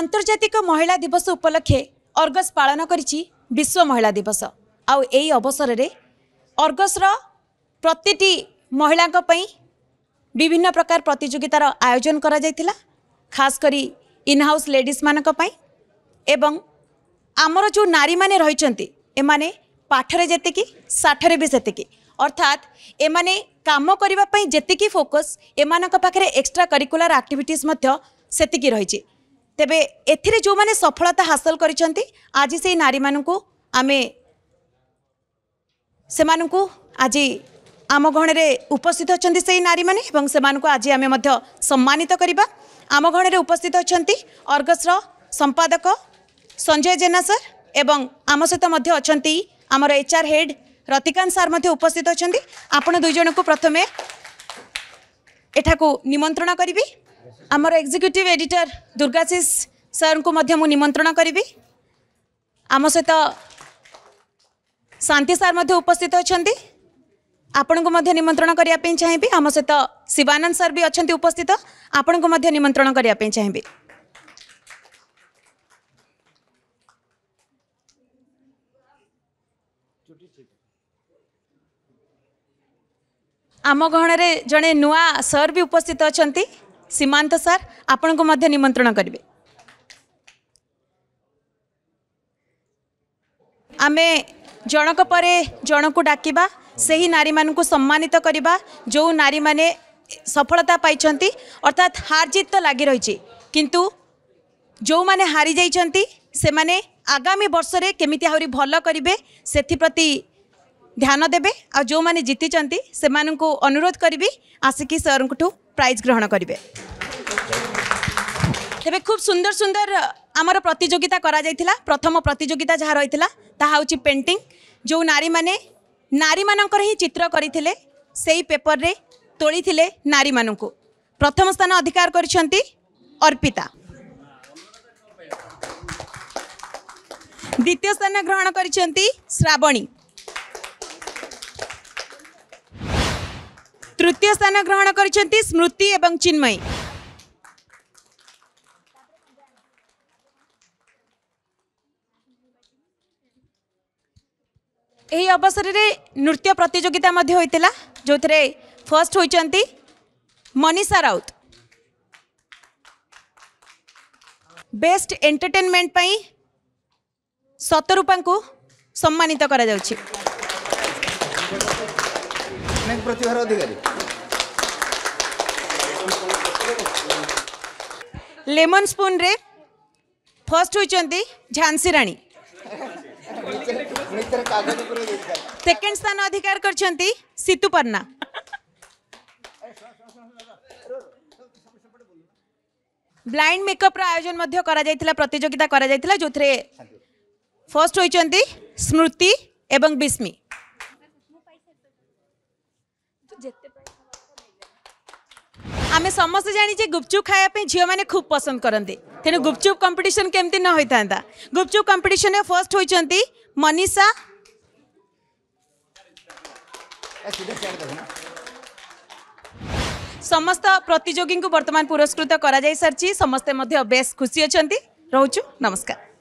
আন্তর্জাতিক মহিলা দিবস উপলক্ষে অর্গস পালন করেছি বিশ্ব মহিলা দিবস আউ এই অবসরের অর্গসর প্রতিটি মহিলা বিভিন্ন প্রকার প্রতিযোগিতার আয়োজন করা যাই খাস করে ইনহাউস লেডিজ মানক এবং আমার যে নারী মানে রয়েছেন এমানে পাঠের যেতেকি সাঠরে বি সেত অর্থাৎ এমানে কাম করা যেতেকি ফোকস এমান পাখে এক্সট্রা কারিকুলার আক্টিভিটিস সেত রয়েছে ତେବେ ଏଥିରେ ଯେଉଁମାନେ ସଫଳତା ହାସଲ କରିଛନ୍ତି ଆଜି ସେଇ ନାରୀମାନଙ୍କୁ ଆମେ ସେମାନଙ୍କୁ ଆଜି ଆମ ଗଣରେ ଉପସ୍ଥିତ ଅଛନ୍ତି ସେଇ ନାରୀମାନେ ଏବଂ ସେମାନଙ୍କୁ ଆଜି ଆମେ ମଧ୍ୟ ସମ୍ମାନିତ କରିବା ଆମ ଗଣରେ ଉପସ୍ଥିତ ଅଛନ୍ତି ଅର୍ଗସ୍ର ସମ୍ପାଦକ ସଞ୍ଜୟ ଜେନା ସାର୍ ଏବଂ ଆମ ସହିତ ମଧ୍ୟ ଅଛନ୍ତି ଆମର H R head Ratikanta sir ମଧ୍ୟ ଉପସ୍ଥିତ ଅଛନ୍ତି ଆପଣ ଦୁଇ ଜଣଙ୍କୁ ପ୍ରଥମେ ଏଠାକୁ ନିମନ୍ତ୍ରଣ କରିବି ଆମର ଏକ୍ଜିକ୍ୟୁଟିଭ୍ ଏଡିଟର ଦୁର୍ଗାଶିଷ ସାର୍ଙ୍କୁ ମଧ୍ୟ ମୁଁ ନିମନ୍ତ୍ରଣ କରିବି ଆମ ସହିତ ଶାନ୍ତି ସାର୍ ମଧ୍ୟ ଉପସ୍ଥିତ ଅଛନ୍ତି ଆପଣଙ୍କୁ ମଧ୍ୟ ନିମନ୍ତ୍ରଣ କରିବା ପାଇଁ ଚାହିଁବି ଆମ ସହିତ ଶିବାନନ୍ଦ ସାର୍ ବି ଅଛନ୍ତି ଉପସ୍ଥିତ ଆପଣଙ୍କୁ ମଧ୍ୟ ନିମନ୍ତ୍ରଣ କରିବା ପାଇଁ ଚାହିଁବି ଆମ ଗହଣରେ ଜଣେ ନୂଆ ସାର୍ ବି ଉପସ୍ଥିତ ଅଛନ୍ତି ସୀମାନ୍ତ ସାର୍ ଆପଣଙ୍କୁ ମଧ୍ୟ ନିମନ୍ତ୍ରଣ କରିବେ ଆମେ ଜଣକ ପରେ ଜଣକୁ ଡାକିବା ସେହି ନାରୀମାନଙ୍କୁ ସମ୍ମାନିତ କରିବା ଯେଉଁ ନାରୀମାନେ ସଫଳତା ପାଇଛନ୍ତି ଅର୍ଥାତ୍ ହାରଜିତ୍ ତ ଲାଗି ରହିଛି କିନ୍ତୁ ଯେଉଁମାନେ ହାରିଯାଇଛନ୍ତି ସେମାନେ ଆଗାମୀ ବର୍ଷରେ କେମିତି ଆହୁରି ଭଲ କରିବେ ସେଥିପ୍ରତି ଧ୍ୟାନ ଦେବେ ଆଉ ଯେଉଁମାନେ ଜିତିଛନ୍ତି ସେମାନଙ୍କୁ ଅନୁରୋଧ କରିବି ଆସିକି ସାର୍ଙ୍କଠୁ প্রাইজ গ্রহণ করবে তবে খুব সুন্দর সুন্দর আমার প্রতিযোগিতা করা যাই প্রথম প্রতিযোগিতা যা রয়েছে তাহা হচ্ছে পেন্টিং যে নারী মানে নারী মানকর হি চিত্র করে সেই পেপরের তোলে নারী মানুষ প্রথম স্থান অধিকার করেছেন অর্পিতা দ্বিতীয় স্থান গ্রহণ করেছেন শ্রাবণী তৃতীয় স্থান গ্রহণ করেছেন স্মৃতি এবং চিন্ময়ী এই অবসরের নৃত্য প্রতিযোগিতা হয়েছিল যে ফার্স্ট হয়েছেন মনীষা রাউত বেস্ট এন্টারটেনমেন্ট পাই সতরূপা সম্মানিত করা যাচ্ছে অনেক প্রতিভার অধিকারী লেমন স্পুনরে ଫାର୍ଷ୍ଟ ହୋଇଛନ୍ତି ଝାନ୍ସୀ ରାଣୀ ସେକେଣ୍ଡ ସ୍ଥାନ ଅଧିକାର କରିଛନ୍ତି ସିତୁ ପର୍ଣ୍ଣା ବ୍ଲାଇଣ୍ଡ ମେକଅପ୍ର ଆୟୋଜନ ମଧ୍ୟ କରାଯାଇଥିଲା ପ୍ରତିଯୋଗିତା କରାଯାଇଥିଲା ଯେଉଁଥିରେ ଫାର୍ଷ୍ଟ ହୋଇଛନ୍ତି ସ୍ମୃତି ଏବଂ ବିସ୍ମୀ आम समस्त जानी गुपचुप खाया झील मैंने खूब पसंद करते तेणु गुपचुप कंपिटन केमती न होता था गुपचुप कंपिटन फर्स्ट होती मनीषा समस्त प्रतिजोगी को बर्तमान पुरस्कृत कर समस्ते बेस खुशी अच्छा रोचु नमस्कार